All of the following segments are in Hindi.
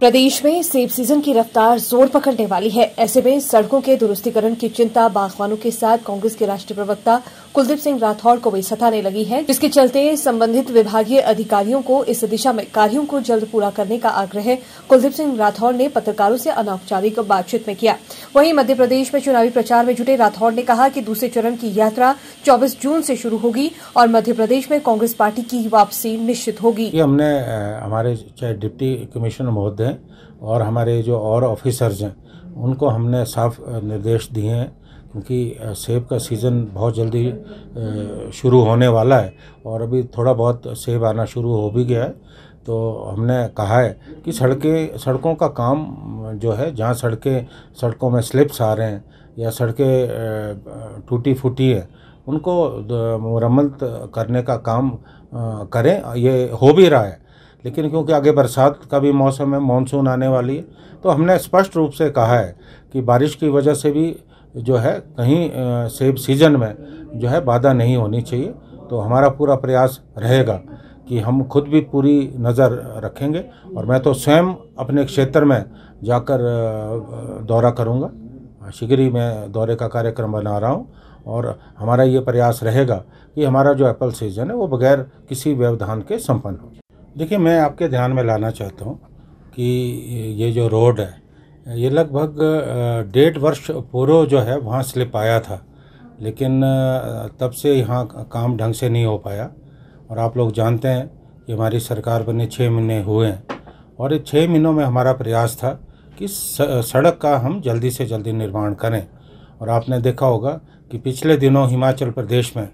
प्रदेश में सेब सीजन की रफ्तार जोर पकड़ने वाली है ऐसे में सड़कों के दुरुस्तीकरण की चिंता बागवानों के साथ कांग्रेस के राष्ट्रीय प्रवक्ता कुलदीप सिंह राठौड़ को भी सताने लगी है जिसके चलते संबंधित विभागीय अधिकारियों को इस दिशा में कार्यों को जल्द पूरा करने का आग्रह कुलदीप सिंह राठौड़ ने पत्रकारों से अनौपचारिक बातचीत में किया वहीं मध्य प्रदेश में चुनावी प्रचार में जुटे राठौड़ ने कहा कि दूसरे चरण की यात्रा 24 जून से शुरू होगी और मध्य प्रदेश में कांग्रेस पार्टी की वापसी निश्चित होगी हमने हमारे चाहे डिप्टी कमिश्नर महोदय और हमारे जो और ऑफिसर्स हैं उनको हमने साफ निर्देश दिए हैं क्योंकि सेब का सीज़न बहुत जल्दी शुरू होने वाला है और अभी थोड़ा बहुत सेब आना शुरू हो भी गया है तो हमने कहा है कि सड़कें सड़कों का काम जो है जहाँ सड़कें सड़कों में स्लिप्स आ रहे हैं या सड़कें टूटी फूटी है उनको मरम्मत करने का काम करें ये हो भी रहा है लेकिन क्योंकि आगे बरसात का भी मौसम है मानसून आने वाली है तो हमने स्पष्ट रूप से कहा है कि बारिश की वजह से भी जो है कहीं सेब सीजन में जो है बाधा नहीं होनी चाहिए तो हमारा पूरा प्रयास रहेगा कि हम खुद भी पूरी नज़र रखेंगे और मैं तो स्वयं अपने क्षेत्र में जाकर दौरा करूँगा शीघ्र ही मैं दौरे का कार्यक्रम बना रहा हूँ और हमारा ये प्रयास रहेगा कि हमारा जो एप्पल सीजन है वो बगैर किसी व्यवधान के संपन्न हो देखिए मैं आपके ध्यान में लाना चाहता हूँ कि ये जो रोड है ये लगभग डेढ़ वर्ष पूर्व जो है वहाँ स्लिप आया था लेकिन तब से यहाँ काम ढंग से नहीं हो पाया और आप लोग जानते हैं कि हमारी सरकार बने छः महीने हुए हैं और ये छः महीनों में हमारा प्रयास था कि सड़क का हम जल्दी से जल्दी निर्माण करें और आपने देखा होगा कि पिछले दिनों हिमाचल प्रदेश में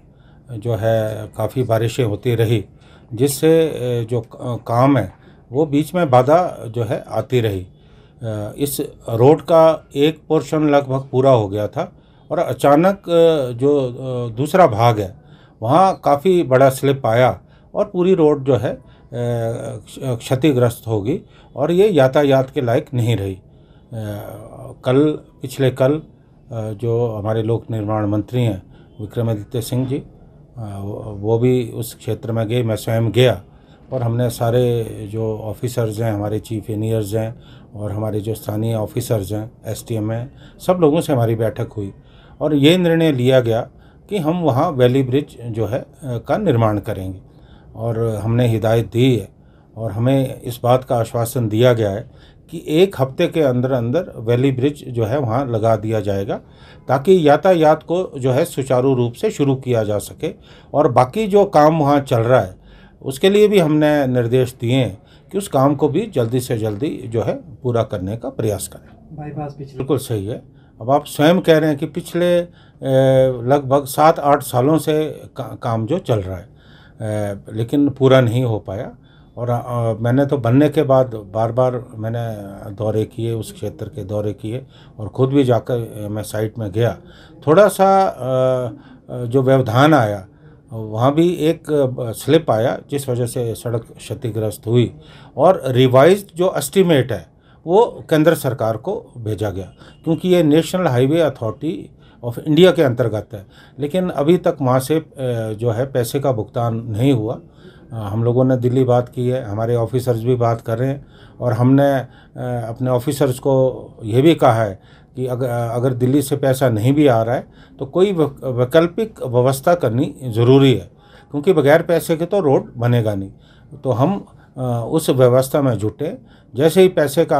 जो है काफ़ी बारिशें होती रही जिससे जो काम है वो बीच में बाधा जो है आती रही इस रोड का एक पोर्शन लगभग पूरा हो गया था और अचानक जो दूसरा भाग है वहाँ काफ़ी बड़ा स्लिप आया और पूरी रोड जो है क्षतिग्रस्त होगी और ये यातायात के लायक नहीं रही कल पिछले कल जो हमारे लोक निर्माण मंत्री हैं विक्रमादित्य सिंह जी वो भी उस क्षेत्र में गए मैं स्वयं गया और हमने सारे जो ऑफिसर्स हैं हमारे चीफ इंजीनियर्स हैं और हमारे जो स्थानीय ऑफिसर्स हैं एसटीएम हैं सब लोगों से हमारी बैठक हुई और ये निर्णय लिया गया कि हम वहाँ वैली ब्रिज जो है का निर्माण करेंगे और हमने हिदायत दी है और हमें इस बात का आश्वासन दिया गया है कि एक हफ्ते के अंदर अंदर वैली ब्रिज जो है वहाँ लगा दिया जाएगा ताकि यातायात को जो है सुचारू रूप से शुरू किया जा सके और बाकी जो काम वहाँ चल रहा है उसके लिए भी हमने निर्देश दिए हैं कि उस काम को भी जल्दी से जल्दी जो है पूरा करने का प्रयास करें बाईपास बिल्कुल सही है अब आप स्वयं कह रहे हैं कि पिछले लगभग सात आठ सालों से का, काम जो चल रहा है लेकिन पूरा नहीं हो पाया और आ, मैंने तो बनने के बाद बार बार मैंने दौरे किए उस क्षेत्र के दौरे किए और ख़ुद भी जाकर मैं साइट में गया थोड़ा सा आ, जो व्यवधान आया वहाँ भी एक स्लिप आया जिस वजह से सड़क क्षतिग्रस्त हुई और रिवाइज जो एस्टिमेट है वो केंद्र सरकार को भेजा गया क्योंकि ये national highway authority of India के अंतर्गत है लेकिन अभी तक वहाँ से जो है पैसे का भुगतान नहीं हुआ हम लोगों ने दिल्ली बात की है हमारे ऑफिसर्स भी बात कर रहे हैं और हमने अपने ऑफिसर्स को ये भी कहा है कि अगर अगर दिल्ली से पैसा नहीं भी आ रहा है तो कोई वैकल्पिक व्यवस्था करनी ज़रूरी है क्योंकि बगैर पैसे के तो रोड बनेगा नहीं तो हम उस व्यवस्था में जुटे जैसे ही पैसे का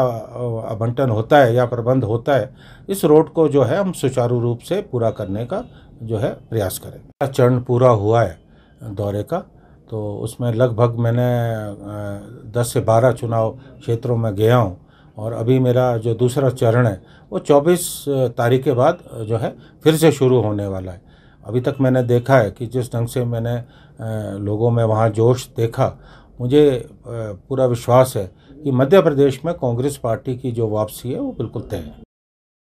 आवंटन होता है या प्रबंध होता है इस रोड को जो है हम सुचारू रूप से पूरा करने का जो है प्रयास करें चरण पूरा हुआ है दौरे का तो उसमें लगभग मैंने दस से बारह चुनाव क्षेत्रों में गया हूँ और अभी मेरा जो दूसरा चरण है वो 24 तारीख के बाद जो है फिर से शुरू होने वाला है अभी तक मैंने देखा है कि जिस ढंग से मैंने लोगों में वहाँ जोश देखा मुझे पूरा विश्वास है कि मध्य प्रदेश में कांग्रेस पार्टी की जो वापसी है वो बिल्कुल तय है